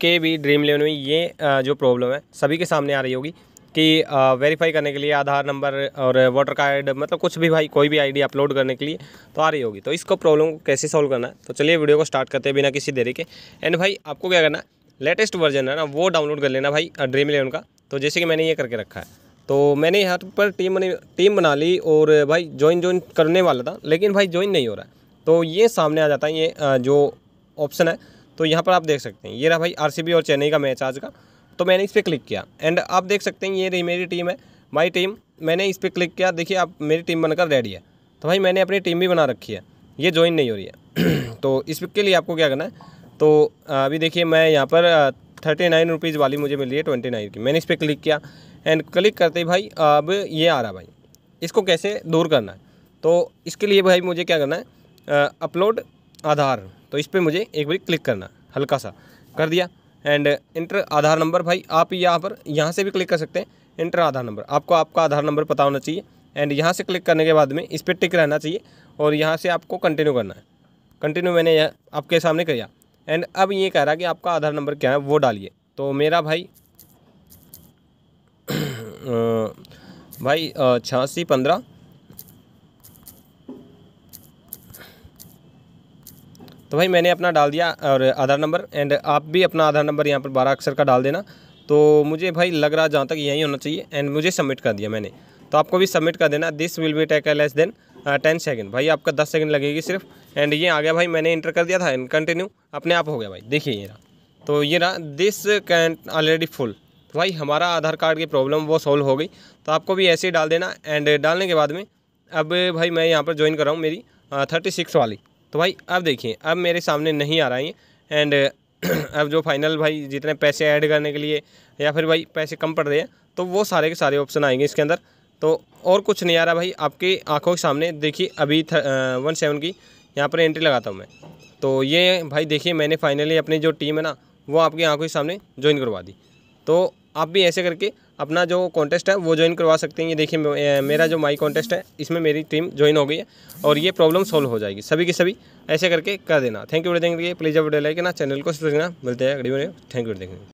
के भी dream eleven में ये जो प्रॉब्लम है सभी के सामने आ रही होगी कि वेरीफाई करने के लिए आधार नंबर और वोटर कार्ड मतलब कुछ भी भाई कोई भी आईडी अपलोड करने के लिए तो आ रही होगी तो इसको प्रॉब्लम को कैसे सॉल्व करना है तो चलिए वीडियो को स्टार्ट करते हैं बिना किसी देरी के एंड भाई आपको क्या करना है लेटेस्ट वर्जन है ना वो डाउनलोड कर लेना भाई ड्रीम इलेवन का तो जैसे कि मैंने ये करके रखा है तो मैंने यहाँ पर टीम टीम बना ली और भाई ज्वाइन ज्वाइन करने वाला था लेकिन भाई ज्वाइन नहीं हो रहा है तो ये सामने आ जाता है ये जो ऑप्शन है तो यहाँ पर आप देख सकते हैं ये रहा भाई आर और चेन्नई का मैच आज का तो मैंने इस पर क्लिक किया एंड आप देख सकते हैं ये रही मेरी टीम है माई टीम मैंने इस पर क्लिक किया देखिए आप मेरी टीम बनकर रेडी है तो भाई मैंने अपनी टीम भी बना रखी है ये ज्वाइन नहीं हो रही है तो इसके लिए आपको क्या करना है तो अभी देखिए मैं यहाँ पर थर्टी नाइन रुपीज़ वाली मुझे मिली है ट्वेंटी नाइन की मैंने इस पर क्लिक किया एंड क्लिक करते ही भाई अब ये आ रहा भाई इसको कैसे दूर करना है तो इसके लिए भाई मुझे क्या करना है अपलोड आधार तो इस पर मुझे एक बार क्लिक करना हल्का सा कर दिया एंड इंटर आधार नंबर भाई आप यहाँ पर यहाँ से भी क्लिक कर सकते हैं इंटर आधार नंबर आपको आपका आधार नंबर पता होना चाहिए एंड यहाँ से क्लिक करने के बाद में इस पर टिक रहना चाहिए और यहाँ से आपको कंटिन्यू करना है कंटिन्यू मैंने आपके सामने किया एंड अब ये कह रहा कि आपका आधार नंबर क्या है वो डालिए तो मेरा भाई भाई छियासी पंद्रह तो भाई मैंने अपना डाल दिया और आधार नंबर एंड आप भी अपना आधार नंबर यहाँ पर बारह अक्षर का डाल देना तो मुझे भाई लग रहा जहाँ तक यही होना चाहिए एंड मुझे सबमिट कर दिया मैंने तो आपको भी सबमिट कर देना this will be take less than ten second भाई आपका दस सेकेंड लगेगी सिर्फ एंड ये आ गया भाई मैंने इंटर कर दिया था एंड कंटिन्यू अपने आप हो गया भाई देखिए ये रहा तो ये रहा दिस कैन ऑलरेडी फुल भाई हमारा आधार कार्ड की प्रॉब्लम वो सॉल्व हो गई तो आपको भी ऐसे ही डाल देना एंड डालने के बाद में अब भाई मैं यहाँ पर ज्वाइन कर रहा हूँ मेरी थर्टी uh, सिक्स वाली तो भाई अब देखिए अब मेरे सामने नहीं आ रहा है एंड अब जो फाइनल भाई जितने पैसे ऐड करने के लिए या फिर भाई पैसे कम पड़ रहे हैं तो वो सारे के सारे ऑप्शन आएंगे इसके अंदर तो और कुछ नहीं आ रहा भाई आपके आंखों के सामने देखिए अभी वन सेवन की यहाँ पर एंट्री लगाता हूँ मैं तो ये भाई देखिए मैंने फाइनली अपनी जो टीम है ना वो आपकी आंखों के सामने ज्वाइन करवा दी तो आप भी ऐसे करके अपना जो कॉन्टेस्ट है वो ज्वाइन करवा सकते हैं ये देखिए मेरा जो माई कॉन्टेस्ट है इसमें मेरी टीम ज्वाइन हो गई है और ये प्रॉब्लम सॉल्व हो जाएगी सभी के सभी ऐसे करके कर देना थैंक यू वीडियो देखने के लिए प्लीज़ लाइक ना चैनल को सब्सक्राइब मिलते हैं अगली वीडियो थैंक यू देखेंगे